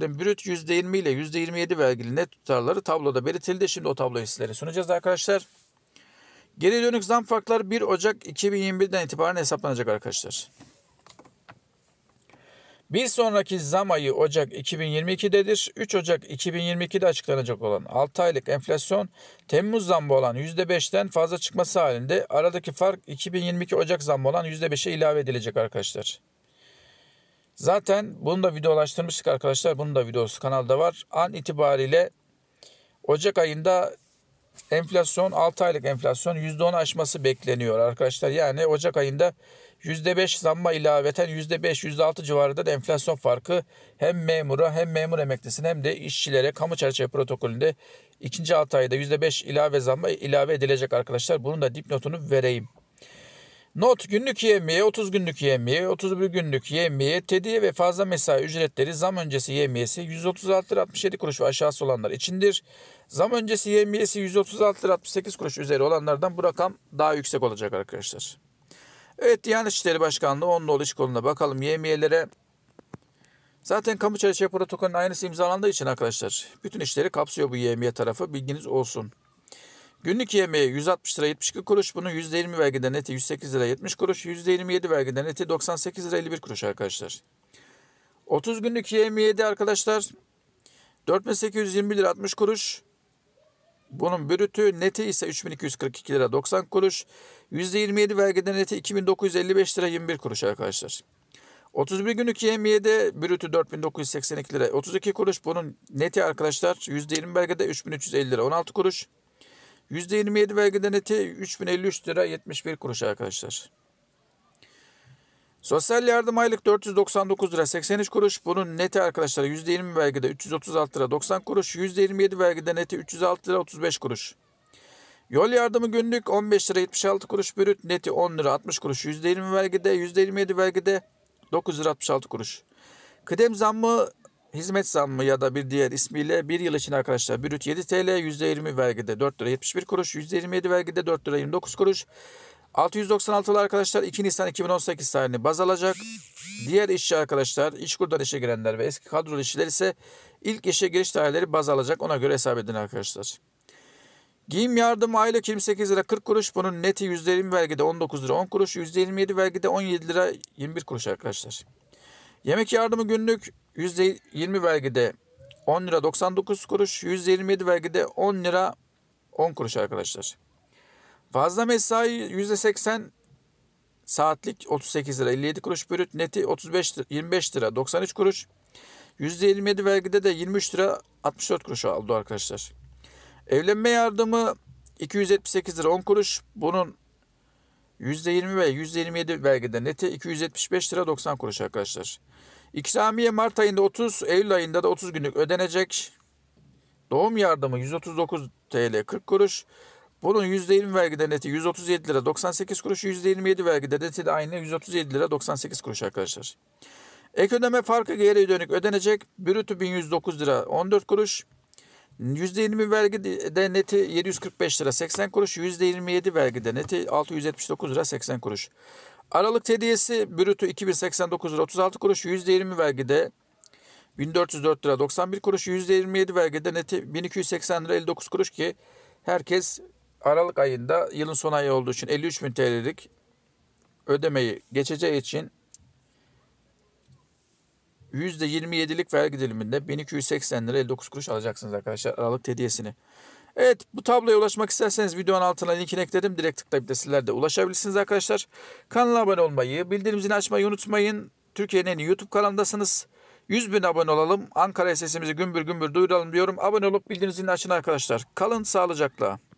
brüt %20 ile %27 vergili net tutarları tabloda belirtildi. Şimdi o tabloyu sizlere sunacağız arkadaşlar. Geri dönük zam farkları 1 Ocak 2021'den itibaren hesaplanacak arkadaşlar. Bir sonraki zam ayı Ocak 2022'dedir. 3 Ocak 2022'de açıklanacak olan 6 aylık enflasyon Temmuz zamı olan %5'ten fazla çıkması halinde aradaki fark 2022 Ocak zamı olan %5'e ilave edilecek arkadaşlar. Zaten bunu da videolaştırmıştık arkadaşlar. Bunun da videosu kanalda var. An itibariyle Ocak ayında enflasyon 6 aylık enflasyon %10 aşması bekleniyor arkadaşlar. Yani Ocak ayında %5 zamma ilaveten %5 %6 civarında da enflasyon farkı hem memura hem memur emeklisine hem de işçilere kamu çerçeve protokolünde ikinci 6 ayda %5 ilave zamma ilave edilecek arkadaşlar. Bunun da dipnotunu vereyim. Not günlük yemeğe, 30 günlük yemeğe, 31 günlük yemeğe, tediye ve fazla mesai ücretleri zam öncesi yemiyesi 136 lira 67 kuruş ve aşağısı olanlar içindir. Zam öncesi yemiyesi 136 lira 68 kuruş üzeri olanlardan bu rakam daha yüksek olacak arkadaşlar. Evet Diyanet İşleri Başkanlığı 10 nolu iş koluna bakalım yemiyelere. Zaten kamu çerçeve protokolünün aynısı imzalandığı için arkadaşlar bütün işleri kapsıyor bu yemiye tarafı bilginiz olsun. Günlük yemeği 160 lira 72 kuruş. Bunun %20 vergiden neti 108 lira 70 kuruş. %27 vergiden neti 98 lira 51 kuruş arkadaşlar. 30 günlük yemeği de arkadaşlar. 4820 lira 60 kuruş. Bunun brütü neti ise 3242 lira 90 kuruş. %27 vergiden neti 2955 lira 21 kuruş arkadaşlar. 31 günlük yemiyede brütü 4982 lira 32 kuruş. Bunun neti arkadaşlar %20 vergide 3350 lira 16 kuruş. %27 vergi deneti 3053 lira 71 kuruş arkadaşlar. Sosyal yardım aylık 499 lira 83 kuruş. Bunun neti arkadaşlar %20 vergide 336 lira 90 kuruş. %27 vergide neti 306 lira 35 kuruş. Yol yardımı günlük 15 lira 76 kuruş bürüt neti 10 lira 60 kuruş. %20 vergide %27 vergide 9 lira 66 kuruş. Kıdem zammı hizmet zammı ya da bir diğer ismiyle bir yıl için arkadaşlar brüt 7 TL %20 vergide 4 lira 71 kuruş %27 vergide 4 lira 29 kuruş 696'lı arkadaşlar 2 Nisan 2018 tarihini baz alacak. Diğer işçi arkadaşlar iş işkurdan işe girenler ve eski kadrolu işçiler ise ilk işe giriş tarihleri baz alacak. Ona göre hesap edin arkadaşlar. Giyim yardımı aylık 28 lira 40 kuruş. Bunun neti %20 vergide 19 lira 10 kuruş. %27 vergide 17 lira 21 kuruş arkadaşlar. Yemek yardımı günlük %20 vergide 10 lira 99 kuruş, %27 vergide 10 lira 10 kuruş arkadaşlar. Fazla mesai %80 saatlik 38 lira 57 kuruş brüt neti 35 lira, 25 lira 93 kuruş. %27 vergide de 23 lira 64 kuruş aldı arkadaşlar. Evlenme yardımı 278 lira 10 kuruş. Bunun %20 ve %27 vergide neti 275 lira 90 kuruş arkadaşlar. İkramiye Mart ayında 30, Eylül ayında da 30 günlük ödenecek. Doğum yardımı 139 TL 40 kuruş. Bunun %20 vergi devleti 137 lira 98 kuruş. %27 vergi devleti de aynı 137 lira 98 kuruş arkadaşlar. Ek ödeme farkı geri dönük ödenecek. Brütü 1109 lira 14 kuruş. %20 vergi de neti 745 lira 80 kuruş. %27 vergi de neti 679 lira 80 kuruş. Aralık tediyesi brütü 2089 lira 36 kuruş %20 vergide 1404 lira 91 kuruş %27 vergide neti 1280 lira 59 kuruş ki herkes Aralık ayında yılın son ayı olduğu için 53 bin TL'lik ödemeyi geçeceği için %27'lik vergi diliminde 1280 lira 59 kuruş alacaksınız arkadaşlar Aralık tediyesini. Evet bu tabloya ulaşmak isterseniz videonun altına linkini ekledim. Direkt tıklayıp sizler de ulaşabilirsiniz arkadaşlar. Kanala abone olmayı, bildirim zilini açmayı unutmayın. Türkiye'nin en YouTube kanalındasınız. 100 bin abone olalım. Ankara'ya sesimizi gümbür gümbür duyuralım diyorum. Abone olup bildirim zilini açın arkadaşlar. Kalın sağlıcakla.